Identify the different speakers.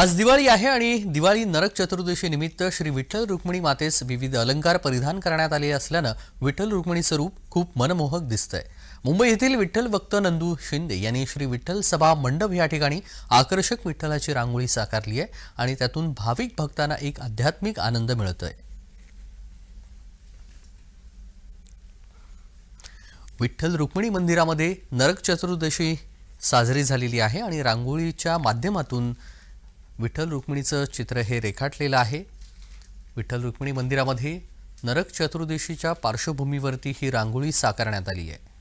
Speaker 1: आज दिवाळी आहे आणि दिवाळी नरक चतुर्दशी निमित्त श्री विठ्ठल रुक्मिणी मातेस विविध अलंकार परिधान करण्यात आले असल्यानं विठ्ठल रुक्मिणीचं रूप खूप मनमोहक दिसतंय मुंबई येथील विठ्ठल भक्त नंदू शिंदे यांनी श्री विठ्ठल सभा मंडप या ठिकाणी आकर्षक विठ्ठलाची रांगोळी साकारली आहे आणि त्यातून भाविक भक्तांना एक आध्यात्मिक आनंद मिळतोय विठ्ठल रुक्मिणी मंदिरामध्ये नरक चतुर्दशी साजरी झालेली आहे आणि रांगोळीच्या माध्यमातून विठ्ठल रुक्मिणीचं चित्र हे रेखाटलेलं आहे विठ्ठल रुक्मिणी मंदिरामध्ये नरक चतुर्दशीच्या पार्श्वभूमीवरती ही रांगोळी साकारण्यात आली आहे